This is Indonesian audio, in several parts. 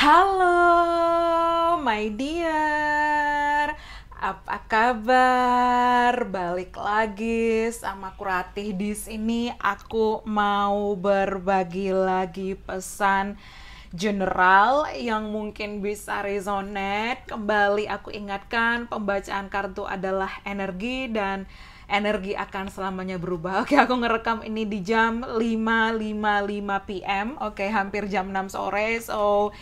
Halo, my dear. Apa kabar? Balik lagi sama Kuratih di sini. Aku mau berbagi lagi pesan general yang mungkin bisa resonate. Kembali aku ingatkan, pembacaan kartu adalah energi dan energi akan selamanya berubah. Oke, aku ngerekam ini di jam 5.55 PM. Oke, hampir jam 6 sore. So,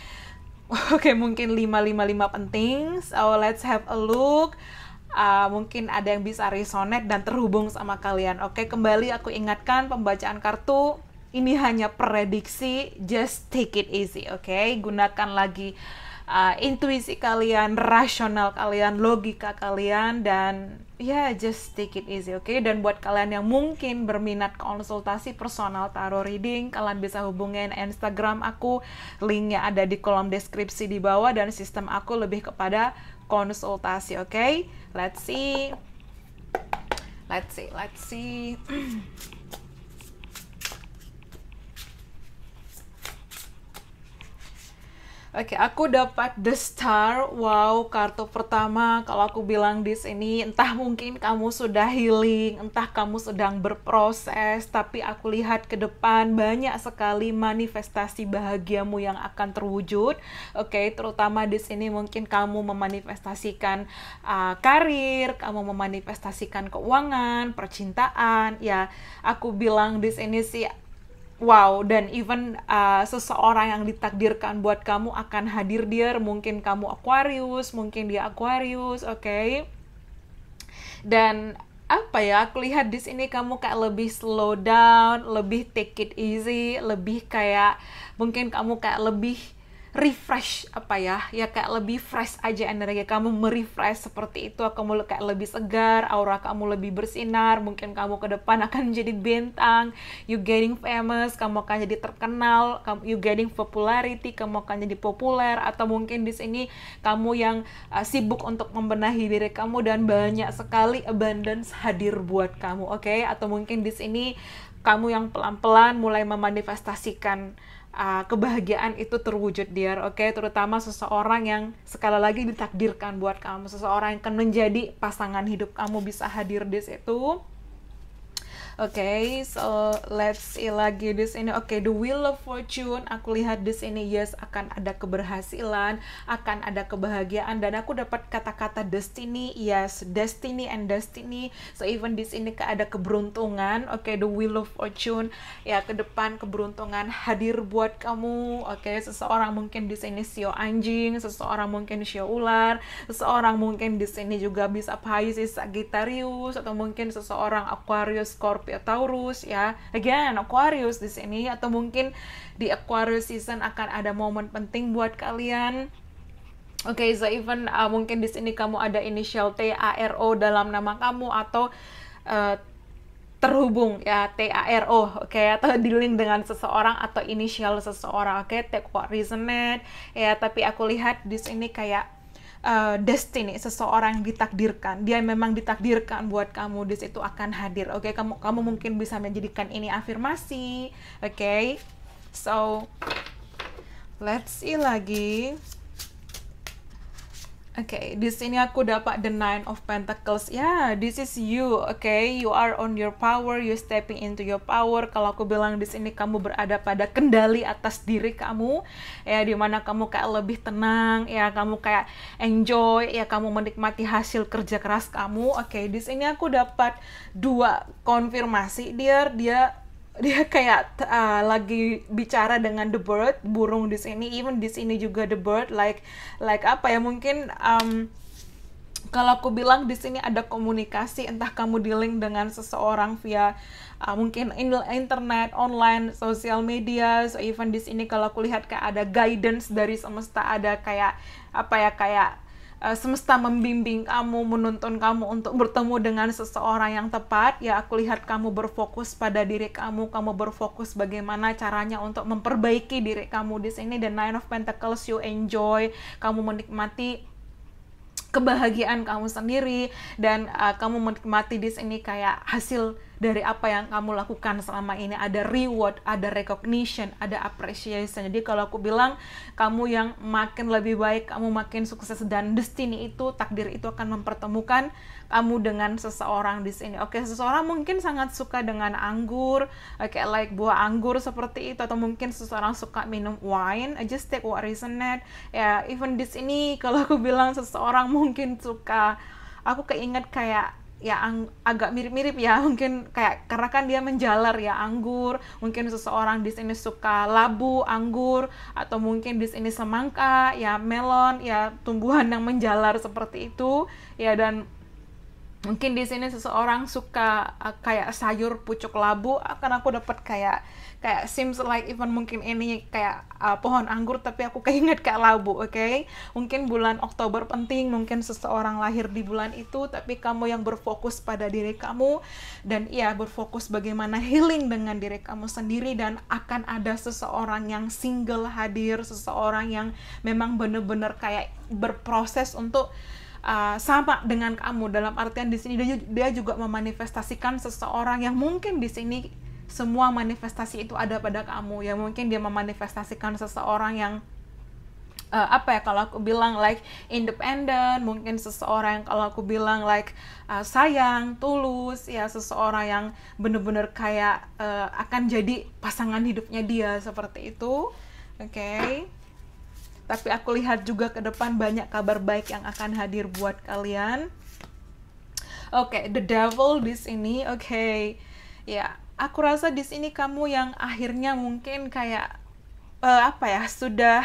Oke, okay, mungkin 555 penting. So let's have a look. Uh, mungkin ada yang bisa resonate dan terhubung sama kalian. Oke, okay, kembali aku ingatkan pembacaan kartu ini hanya prediksi. Just take it easy, oke? Okay? Gunakan lagi uh, intuisi kalian, rasional kalian, logika kalian dan ya yeah, just take it easy oke okay? dan buat kalian yang mungkin berminat konsultasi personal tarot reading kalian bisa hubungin Instagram aku linknya ada di kolom deskripsi di bawah dan sistem aku lebih kepada konsultasi oke okay? let's see let's see let's see Oke, okay, aku dapat The Star. Wow, kartu pertama. Kalau aku bilang di sini, entah mungkin kamu sudah healing, entah kamu sedang berproses, tapi aku lihat ke depan banyak sekali manifestasi bahagiamu yang akan terwujud. Oke, okay, terutama di sini mungkin kamu memanifestasikan uh, karir, kamu memanifestasikan keuangan, percintaan. Ya, aku bilang di sini sih wow dan even uh, seseorang yang ditakdirkan buat kamu akan hadir dia mungkin kamu Aquarius mungkin dia Aquarius oke okay? dan apa ya aku lihat di sini kamu kayak lebih slow down lebih take it easy lebih kayak mungkin kamu kayak lebih refresh apa ya ya kayak lebih fresh aja energi kamu merefresh seperti itu kamu kayak lebih segar aura kamu lebih bersinar mungkin kamu ke depan akan jadi bintang you getting famous kamu akan jadi terkenal kamu you getting popularity kamu akan jadi populer atau mungkin di sini kamu yang uh, sibuk untuk membenahi diri kamu dan banyak sekali abundance hadir buat kamu oke okay? atau mungkin di sini kamu yang pelan-pelan mulai memanifestasikan uh, kebahagiaan itu terwujud dia, oke okay? terutama seseorang yang sekali lagi ditakdirkan buat kamu seseorang yang akan menjadi pasangan hidup kamu bisa hadir di situ okay, so let's see lagi di sini. Oke, okay, the wheel of fortune. Aku lihat di sini yes akan ada keberhasilan, akan ada kebahagiaan dan aku dapat kata-kata destiny. Yes, destiny and destiny. So even di sini ada keberuntungan. Oke, okay, the wheel of fortune. Ya, ke depan keberuntungan hadir buat kamu. Oke, okay, seseorang mungkin di sini sio anjing, seseorang mungkin sio ular, seseorang mungkin di sini juga bisa Pisces, Sagittarius atau mungkin seseorang Aquarius, Scorpio seperti Taurus ya. Again, Aquarius di sini atau mungkin di Aquarius season akan ada momen penting buat kalian. Oke, okay, so even uh, mungkin di sini kamu ada inisial T A R O dalam nama kamu atau uh, terhubung ya T A R O oke okay? atau di link dengan seseorang atau inisial seseorang oke okay? take what resonate ya tapi aku lihat di sini kayak uh, destiny seseorang yang ditakdirkan dia memang ditakdirkan buat kamu di situ akan hadir oke okay? kamu kamu mungkin bisa menjadikan ini afirmasi oke okay? so let's see lagi okay, di sini aku dapat the nine of pentacles. Ya, yeah, this is you. Okay, you are on your power, you stepping into your power. Kalau aku bilang di sini kamu berada pada kendali atas diri kamu, ya dimana kamu kayak lebih tenang, ya kamu kayak enjoy, ya kamu menikmati hasil kerja keras kamu. Oke, okay, di sini aku dapat dua konfirmasi, dear. Dia dia kayak uh, lagi bicara dengan the bird burung di sini even di sini juga the bird like like apa ya mungkin um, kalau aku bilang di sini ada komunikasi entah kamu dealing dengan seseorang via uh, mungkin in internet online sosial media so even di sini kalau aku lihat kayak ada guidance dari semesta ada kayak apa ya kayak Eh, semesta membimbing kamu, menuntun kamu untuk bertemu dengan seseorang yang tepat, ya aku lihat kamu berfokus pada diri kamu, kamu berfokus bagaimana caranya untuk memperbaiki diri kamu di sini dan Nine of Pentacles you enjoy, kamu menikmati kebahagiaan kamu sendiri dan uh, kamu menikmati di sini kayak hasil dari apa yang kamu lakukan selama ini ada reward ada recognition ada appreciation jadi kalau aku bilang kamu yang makin lebih baik kamu makin sukses dan destiny itu takdir itu akan mempertemukan kamu dengan seseorang di sini oke seseorang mungkin sangat suka dengan anggur kayak like buah anggur seperti itu atau mungkin seseorang suka minum wine I just take what resonate ya yeah, even di sini kalau aku bilang seseorang mungkin suka aku keinget kayak ya ang agak mirip-mirip ya mungkin kayak karena kan dia menjalar ya anggur mungkin seseorang di sini suka labu anggur atau mungkin di sini semangka ya melon ya tumbuhan yang menjalar seperti itu ya dan mungkin di sini seseorang suka uh, kayak sayur pucuk labu akan ah, aku dapat kayak kayak seems like even mungkin ini kayak uh, pohon anggur tapi aku keinget kayak labu oke okay? mungkin bulan Oktober penting mungkin seseorang lahir di bulan itu tapi kamu yang berfokus pada diri kamu dan ya berfokus bagaimana healing dengan diri kamu sendiri dan akan ada seseorang yang single hadir seseorang yang memang bener-bener kayak berproses untuk Uh, sama dengan kamu dalam artian di sini dia juga memanifestasikan seseorang yang mungkin di sini semua manifestasi itu ada pada kamu ya mungkin dia memanifestasikan seseorang yang uh, apa ya kalau aku bilang like independent, mungkin seseorang yang kalau aku bilang like uh, sayang tulus ya seseorang yang bener-bener kayak uh, akan jadi pasangan hidupnya dia seperti itu oke okay. tapi aku lihat juga ke depan banyak kabar baik yang akan hadir buat kalian oke okay, the devil di sini oke okay. ya yeah aku rasa di sini kamu yang akhirnya mungkin kayak uh, apa ya sudah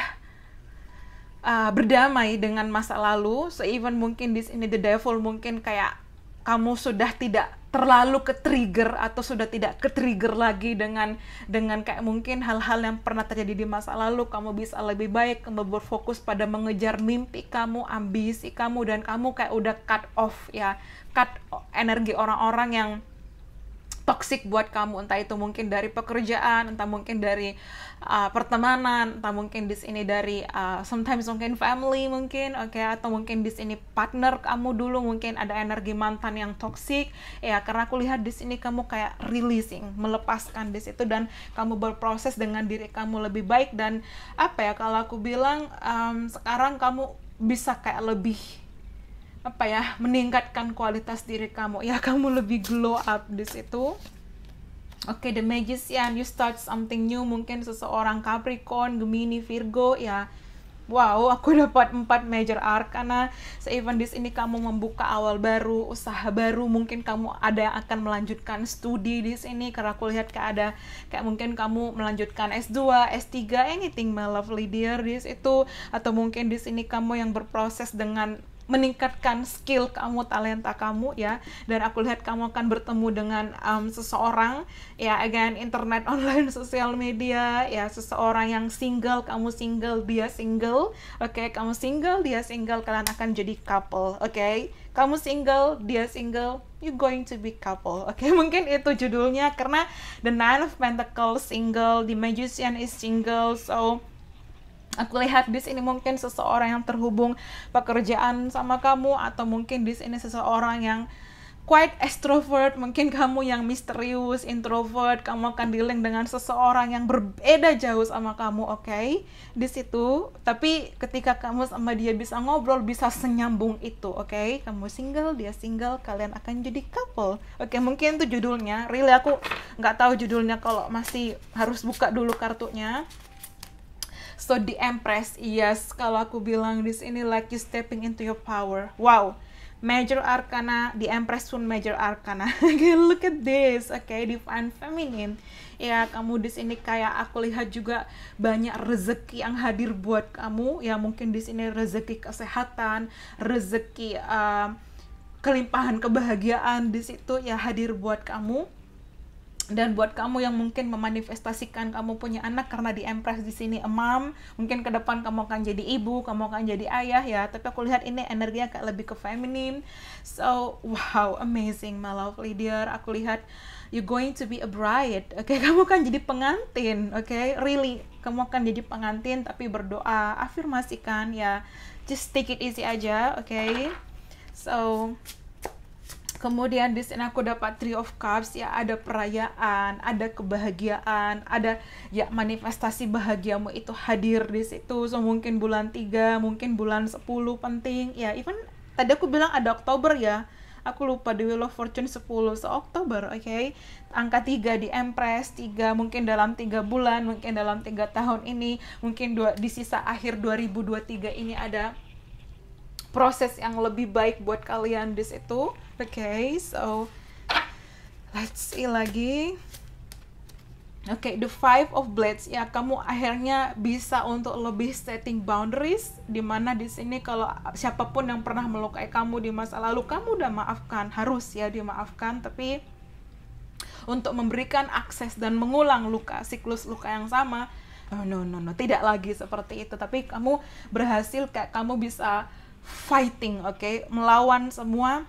uh, berdamai dengan masa lalu. So even mungkin di sini the devil mungkin kayak kamu sudah tidak terlalu ke trigger atau sudah tidak ke trigger lagi dengan dengan kayak mungkin hal-hal yang pernah terjadi di masa lalu kamu bisa lebih baik kamu berfokus pada mengejar mimpi kamu ambisi kamu dan kamu kayak udah cut off ya cut energi orang-orang yang toxic buat kamu entah itu mungkin dari pekerjaan entah mungkin dari uh, pertemanan entah mungkin di sini dari uh, sometimes mungkin family mungkin oke okay? atau mungkin di sini partner kamu dulu mungkin ada energi mantan yang toxic ya karena aku lihat di sini kamu kayak releasing melepaskan di situ dan kamu berproses dengan diri kamu lebih baik dan apa ya kalau aku bilang um, sekarang kamu bisa kayak lebih apa ya meningkatkan kualitas diri kamu ya kamu lebih glow up di situ oke okay, the magician you start something new mungkin seseorang Capricorn Gemini Virgo ya wow aku dapat empat major arcana so even this ini kamu membuka awal baru usaha baru mungkin kamu ada yang akan melanjutkan studi di sini karena aku lihat kayak ada kayak mungkin kamu melanjutkan S2 S3 anything my lovely dear this itu atau mungkin di sini kamu yang berproses dengan meningkatkan skill kamu, talenta kamu ya. Dan aku lihat kamu akan bertemu dengan um, seseorang ya, again internet online, sosial media ya, seseorang yang single, kamu single, dia single, oke, okay? kamu single, dia single, kalian akan jadi couple, oke? Okay? Kamu single, dia single, you going to be couple. Oke, okay? mungkin itu judulnya karena The Nine of Pentacles single, The Magician is single, so aku lihat di sini mungkin seseorang yang terhubung pekerjaan sama kamu atau mungkin di sini seseorang yang quite extrovert, mungkin kamu yang misterius, introvert, kamu akan dealing dengan seseorang yang berbeda jauh sama kamu, oke? Okay? Di situ, tapi ketika kamu sama dia bisa ngobrol, bisa senyambung itu, oke? Okay? Kamu single, dia single, kalian akan jadi couple. Oke, okay, mungkin itu judulnya. Really aku nggak tahu judulnya kalau masih harus buka dulu kartunya. So the Empress, yes, kalau aku bilang di sini like you stepping into your power. Wow, Major Arcana, the Empress pun Major Arcana. Look at this, okay, Divine Feminine. Ya, kamu di sini kayak aku lihat juga banyak rezeki yang hadir buat kamu. Ya, mungkin di sini rezeki kesehatan, rezeki uh, kelimpahan kebahagiaan di situ ya hadir buat kamu dan buat kamu yang mungkin memanifestasikan kamu punya anak karena di Empress di sini emam mungkin ke depan kamu akan jadi ibu kamu akan jadi ayah ya tapi aku lihat ini energinya kayak lebih ke feminim so wow amazing my lovely dear aku lihat you going to be a bride oke okay? kamu akan jadi pengantin oke okay? really kamu akan jadi pengantin tapi berdoa afirmasikan ya just take it easy aja oke okay? so Kemudian di sini aku dapat Three of Cups ya ada perayaan, ada kebahagiaan, ada ya manifestasi bahagiamu itu hadir di situ. So mungkin bulan 3, mungkin bulan 10 penting ya. Even tadi aku bilang ada Oktober ya. Aku lupa di Wheel of Fortune 10 so Oktober, oke. Okay? Angka 3 di Empress, 3 mungkin dalam 3 bulan, mungkin dalam 3 tahun ini, mungkin dua di sisa akhir 2023 ini ada proses yang lebih baik buat kalian di situ. Oke, okay, so let's see lagi. Oke, okay, the five of blades ya kamu akhirnya bisa untuk lebih setting boundaries di mana di sini kalau siapapun yang pernah melukai kamu di masa lalu kamu udah maafkan harus ya dimaafkan tapi untuk memberikan akses dan mengulang luka siklus luka yang sama oh, no no no tidak lagi seperti itu tapi kamu berhasil kayak kamu bisa fighting, oke, okay? melawan semua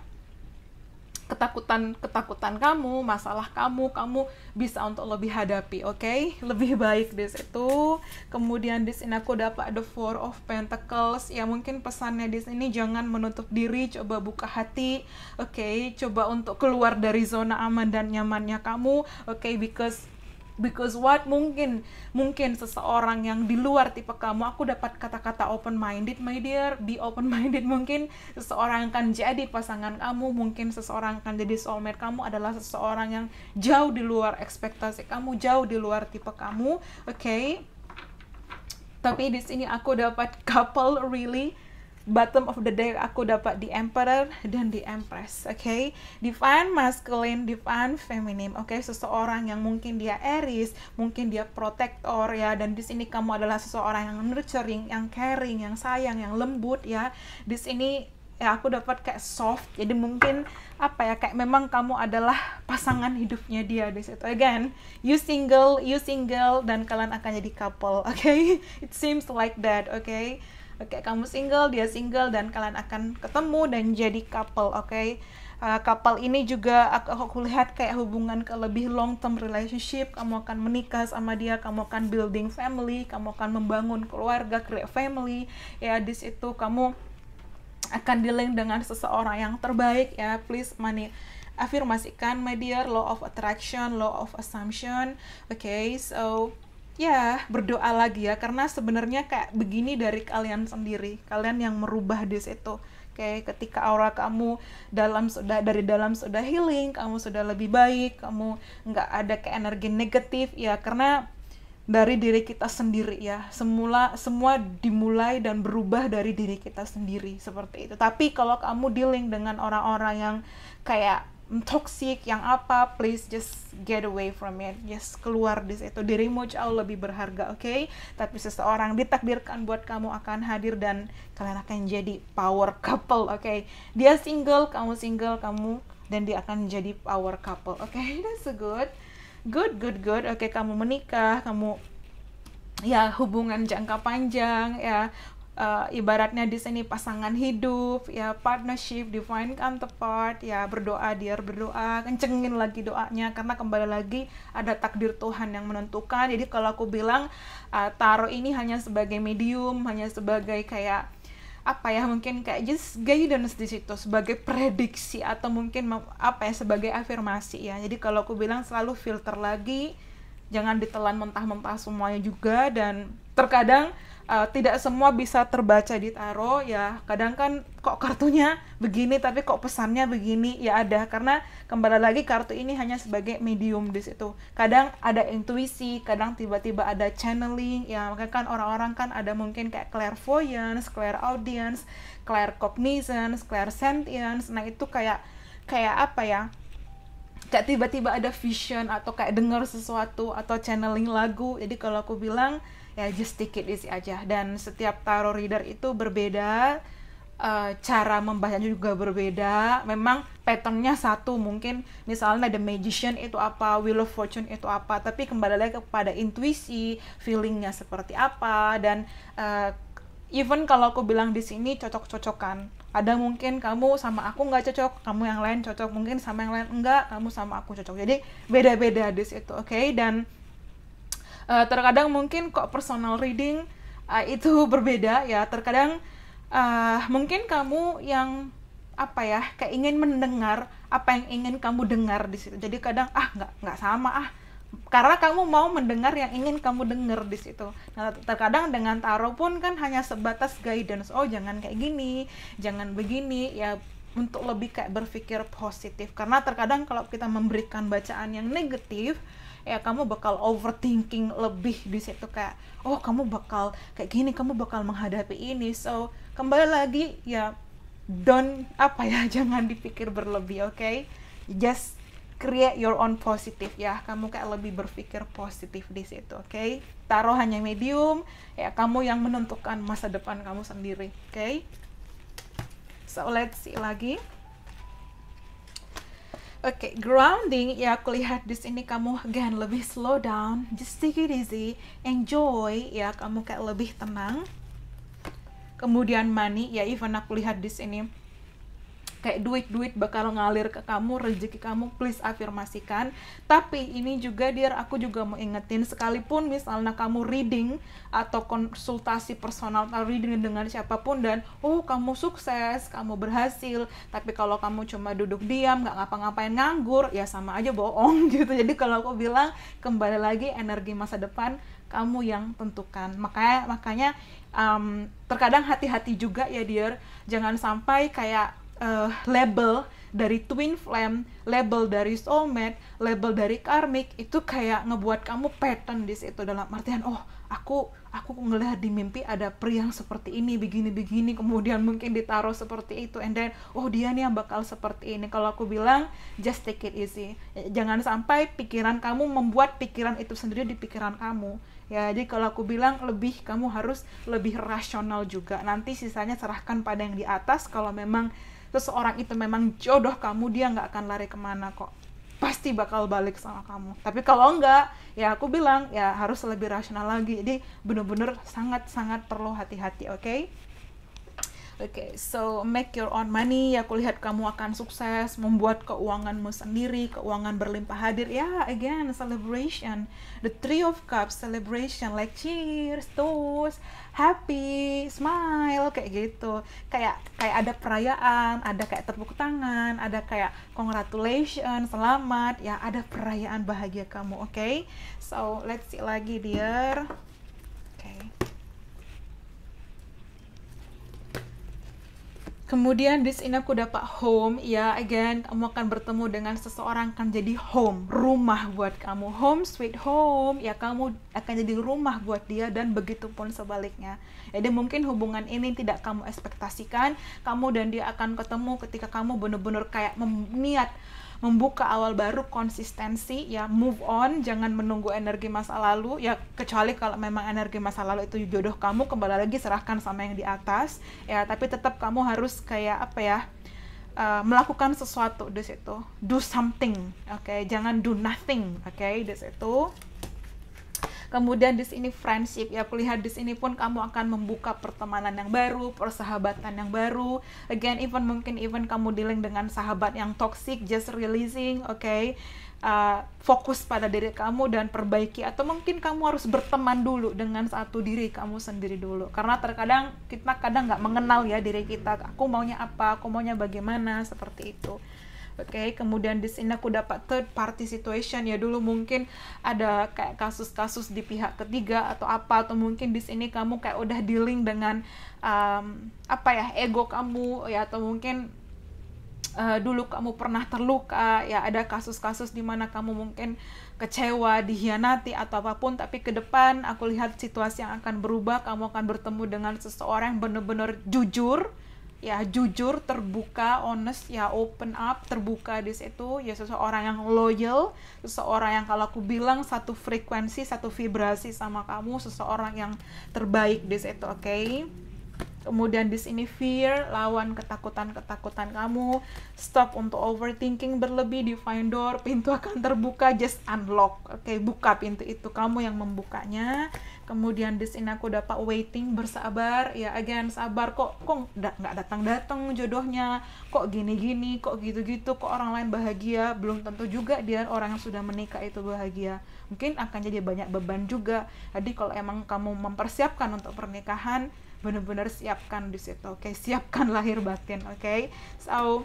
ketakutan-ketakutan kamu, masalah kamu, kamu bisa untuk lebih hadapi, oke? Okay? Lebih baik di situ. Kemudian di sini aku dapat the Four of Pentacles. Ya mungkin pesannya di sini jangan menutup diri, coba buka hati, oke? Okay? Coba untuk keluar dari zona aman dan nyamannya kamu, oke? Okay? Because because what mungkin mungkin seseorang yang di luar tipe kamu aku dapat kata-kata open minded my dear be open minded mungkin seseorang yang akan jadi pasangan kamu mungkin seseorang yang akan jadi soulmate kamu adalah seseorang yang jauh di luar ekspektasi kamu jauh di luar tipe kamu oke okay? tapi di sini aku dapat couple really bottom of the deck aku dapat di emperor dan di empress oke okay? define masculine divine feminine oke okay? seseorang yang mungkin dia Aries mungkin dia protector ya dan di sini kamu adalah seseorang yang nurturing yang caring yang sayang yang lembut ya di sini ya aku dapat kayak soft jadi mungkin apa ya kayak memang kamu adalah pasangan hidupnya dia di situ again you single you single dan kalian akan jadi couple oke okay? it seems like that oke okay? oke okay, kamu single dia single dan kalian akan ketemu dan jadi couple oke okay? uh, eh, couple ini juga aku, aku lihat kayak hubungan ke lebih long term relationship kamu akan menikah sama dia kamu akan building family kamu akan membangun keluarga create family ya di situ kamu akan dealing dengan seseorang yang terbaik ya please money afirmasikan my dear law of attraction law of assumption okay so ya berdoa lagi ya karena sebenarnya kayak begini dari kalian sendiri kalian yang merubah di situ kayak ketika aura kamu dalam sudah dari dalam sudah healing kamu sudah lebih baik kamu nggak ada ke energi negatif ya karena dari diri kita sendiri ya semula semua dimulai dan berubah dari diri kita sendiri seperti itu tapi kalau kamu dealing dengan orang-orang yang kayak Mm, toxic yang apa please just get away from it yes keluar di situ dirimu jauh lebih berharga oke okay? tapi seseorang ditakdirkan buat kamu akan hadir dan kalian akan jadi power couple oke okay? dia single kamu single kamu dan dia akan jadi power couple oke okay? that's a good good good good oke okay, kamu menikah kamu ya hubungan jangka panjang ya uh, ibaratnya di sini pasangan hidup ya partnership divine counterpart ya berdoa dia berdoa kencengin lagi doanya karena kembali lagi ada takdir Tuhan yang menentukan jadi kalau aku bilang uh, taruh ini hanya sebagai medium hanya sebagai kayak apa ya mungkin kayak just guidance di situ sebagai prediksi atau mungkin apa ya sebagai afirmasi ya jadi kalau aku bilang selalu filter lagi jangan ditelan mentah-mentah semuanya juga dan terkadang uh, tidak semua bisa terbaca di taro ya kadang kan kok kartunya begini tapi kok pesannya begini ya ada karena kembali lagi kartu ini hanya sebagai medium di situ kadang ada intuisi kadang tiba-tiba ada channeling ya makanya kan orang-orang kan ada mungkin kayak clairvoyance clairaudience claircognizance clairsentience nah itu kayak kayak apa ya kayak tiba-tiba ada vision atau kayak dengar sesuatu atau channeling lagu jadi kalau aku bilang ya just take it easy aja dan setiap tarot reader itu berbeda uh, cara membacanya juga berbeda memang patternnya satu mungkin misalnya the magician itu apa wheel of fortune itu apa tapi kembali lagi kepada intuisi feelingnya seperti apa dan uh, even kalau aku bilang di sini cocok-cocokan ada mungkin kamu sama aku nggak cocok kamu yang lain cocok mungkin sama yang lain enggak kamu sama aku cocok jadi beda-beda di situ oke okay? dan uh, terkadang mungkin kok personal reading uh, itu berbeda ya terkadang uh, mungkin kamu yang apa ya kayak ingin mendengar apa yang ingin kamu dengar di situ jadi kadang ah nggak nggak sama ah karena kamu mau mendengar yang ingin kamu dengar di situ. Nah, terkadang dengan taruh pun kan hanya sebatas guidance. Oh, jangan kayak gini, jangan begini, ya untuk lebih kayak berpikir positif. Karena terkadang kalau kita memberikan bacaan yang negatif, ya kamu bakal overthinking lebih di situ kayak oh kamu bakal kayak gini kamu bakal menghadapi ini so kembali lagi ya don apa ya jangan dipikir berlebih oke okay? just create your own positive ya kamu kayak lebih berpikir positif di situ oke okay? taruh hanya medium ya kamu yang menentukan masa depan kamu sendiri oke okay? so let's see lagi Oke, okay, grounding ya aku lihat di sini kamu again lebih slow down, just take it easy, enjoy ya kamu kayak lebih tenang. Kemudian money ya even aku lihat di sini kayak duit-duit bakal ngalir ke kamu, rezeki kamu please afirmasikan. Tapi ini juga dia aku juga mau ingetin sekalipun misalnya kamu reading atau konsultasi personal atau reading dengan siapapun dan oh kamu sukses, kamu berhasil, tapi kalau kamu cuma duduk diam nggak ngapa-ngapain nganggur ya sama aja bohong gitu. Jadi kalau aku bilang kembali lagi energi masa depan kamu yang tentukan makanya makanya um, terkadang hati-hati juga ya dear jangan sampai kayak uh, label dari twin flame, label dari soulmate, label dari karmic itu kayak ngebuat kamu pattern di situ dalam artian oh aku aku ngelihat di mimpi ada pria yang seperti ini begini begini kemudian mungkin ditaruh seperti itu and then oh dia nih yang bakal seperti ini kalau aku bilang just take it easy jangan sampai pikiran kamu membuat pikiran itu sendiri di pikiran kamu ya jadi kalau aku bilang lebih kamu harus lebih rasional juga nanti sisanya serahkan pada yang di atas kalau memang seseorang itu memang jodoh kamu dia nggak akan lari kemana kok pasti bakal balik sama kamu tapi kalau enggak ya aku bilang ya harus lebih rasional lagi jadi bener-bener sangat-sangat perlu hati-hati oke okay? okay, so make your own money ya aku lihat kamu akan sukses membuat keuanganmu sendiri keuangan berlimpah hadir ya yeah, again celebration the three of cups celebration like cheers toast happy smile kayak gitu kayak kayak ada perayaan ada kayak tepuk tangan ada kayak congratulation, selamat ya ada perayaan bahagia kamu oke okay? so let's see lagi dear okay Kemudian di sini aku dapat home, ya again kamu akan bertemu dengan seseorang kan jadi home, rumah buat kamu, home sweet home, ya kamu akan jadi rumah buat dia dan begitu pun sebaliknya. Jadi mungkin hubungan ini tidak kamu ekspektasikan, kamu dan dia akan ketemu ketika kamu benar-benar kayak niat membuka awal baru konsistensi ya move on jangan menunggu energi masa lalu ya kecuali kalau memang energi masa lalu itu jodoh kamu kembali lagi serahkan sama yang di atas ya tapi tetap kamu harus kayak apa ya Uh, melakukan sesuatu di situ do something oke okay? jangan do nothing oke okay? di situ Kemudian di sini friendship ya, kulihat di sini pun kamu akan membuka pertemanan yang baru, persahabatan yang baru. Again, even mungkin even kamu dealing dengan sahabat yang toxic, just releasing, oke. Okay? Uh, fokus pada diri kamu dan perbaiki atau mungkin kamu harus berteman dulu dengan satu diri kamu sendiri dulu karena terkadang kita kadang nggak mengenal ya diri kita aku maunya apa aku maunya bagaimana seperti itu Oke, okay, kemudian di sini aku dapat third party situation ya dulu mungkin ada kayak kasus-kasus di pihak ketiga atau apa atau mungkin di sini kamu kayak udah dealing dengan um, apa ya ego kamu ya atau mungkin uh, dulu kamu pernah terluka ya ada kasus-kasus di mana kamu mungkin kecewa dihianati atau apapun tapi ke depan aku lihat situasi yang akan berubah kamu akan bertemu dengan seseorang yang benar-benar jujur ya jujur terbuka honest ya open up terbuka di situ ya seseorang yang loyal seseorang yang kalau aku bilang satu frekuensi satu vibrasi sama kamu seseorang yang terbaik di situ oke okay? kemudian di sini fear lawan ketakutan ketakutan kamu stop untuk overthinking berlebih define door pintu akan terbuka just unlock oke okay? buka pintu itu kamu yang membukanya kemudian di sini aku dapat waiting bersabar ya again sabar kok kok nggak datang datang jodohnya kok gini gini kok gitu gitu kok orang lain bahagia belum tentu juga dia orang yang sudah menikah itu bahagia mungkin akan jadi banyak beban juga jadi kalau emang kamu mempersiapkan untuk pernikahan benar-benar siapkan di situ oke okay? siapkan lahir batin oke okay? so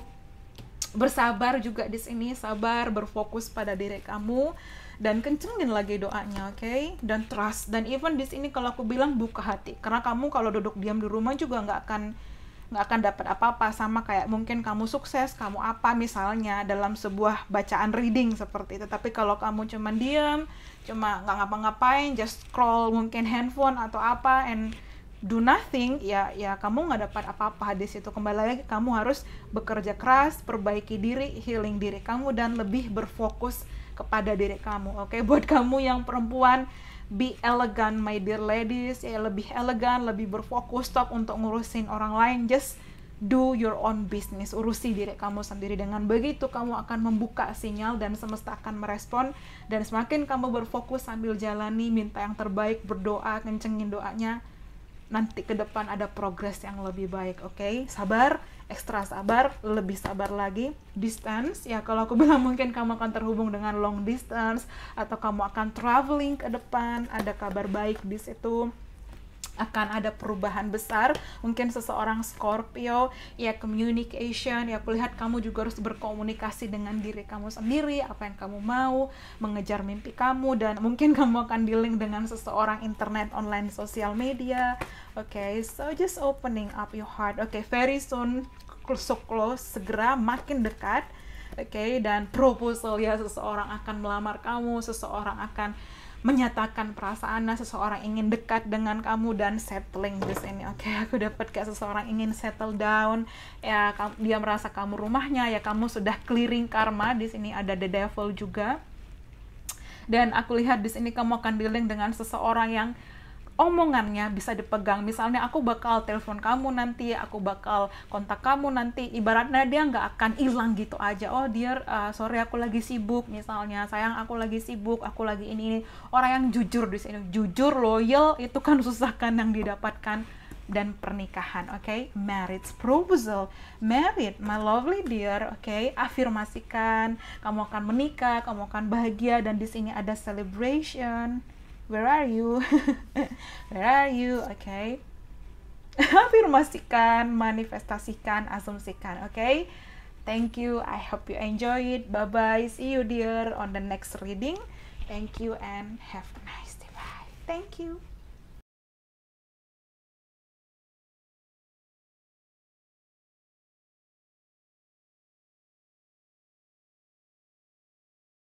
bersabar juga di sini sabar berfokus pada diri kamu dan kencengin lagi doanya oke okay? dan trust dan even di sini kalau aku bilang buka hati karena kamu kalau duduk diam di rumah juga nggak akan nggak akan dapat apa-apa sama kayak mungkin kamu sukses kamu apa misalnya dalam sebuah bacaan reading seperti itu tapi kalau kamu cuman diam cuma nggak ngapa-ngapain just scroll mungkin handphone atau apa and do nothing ya ya kamu nggak dapat apa-apa di situ kembali lagi kamu harus bekerja keras perbaiki diri healing diri kamu dan lebih berfokus kepada diri kamu oke okay? buat kamu yang perempuan be elegant my dear ladies ya lebih elegan lebih berfokus stop untuk ngurusin orang lain just do your own business urusi diri kamu sendiri dengan begitu kamu akan membuka sinyal dan semesta akan merespon dan semakin kamu berfokus sambil jalani minta yang terbaik berdoa kencengin doanya nanti ke depan ada progres yang lebih baik oke okay? sabar ekstra sabar, lebih sabar lagi, distance ya kalau aku bilang mungkin kamu akan terhubung dengan long distance atau kamu akan traveling ke depan, ada kabar baik di situ akan ada perubahan besar. Mungkin seseorang Scorpio ya communication ya kulihat kamu juga harus berkomunikasi dengan diri kamu sendiri, apa yang kamu mau, mengejar mimpi kamu dan mungkin kamu akan dealing dengan seseorang internet, online, sosial media. Oke, okay, so just opening up your heart. Oke, okay, very soon so close, segera makin dekat. Oke, okay, dan proposal ya seseorang akan melamar kamu, seseorang akan menyatakan perasaannya seseorang ingin dekat dengan kamu dan settling di ini oke okay, aku dapat kayak seseorang ingin settle down ya dia merasa kamu rumahnya ya kamu sudah clearing karma di sini ada the devil juga dan aku lihat di sini kamu akan dealing dengan seseorang yang omongannya bisa dipegang. Misalnya aku bakal telepon kamu nanti, aku bakal kontak kamu nanti. Ibaratnya dia nggak akan hilang gitu aja. Oh dear, uh, sorry aku lagi sibuk misalnya. Sayang aku lagi sibuk, aku lagi ini ini. Orang yang jujur di sini, jujur, loyal itu kan susah kan yang didapatkan dan pernikahan, oke? Okay? Marriage proposal, married, my lovely dear, oke? Okay? Afirmasikan, kamu akan menikah, kamu akan bahagia dan di sini ada celebration, where are you where are you oke okay. afirmasikan manifestasikan asumsikan oke okay? thank you I hope you enjoy it bye bye see you dear on the next reading thank you and have a nice day bye thank you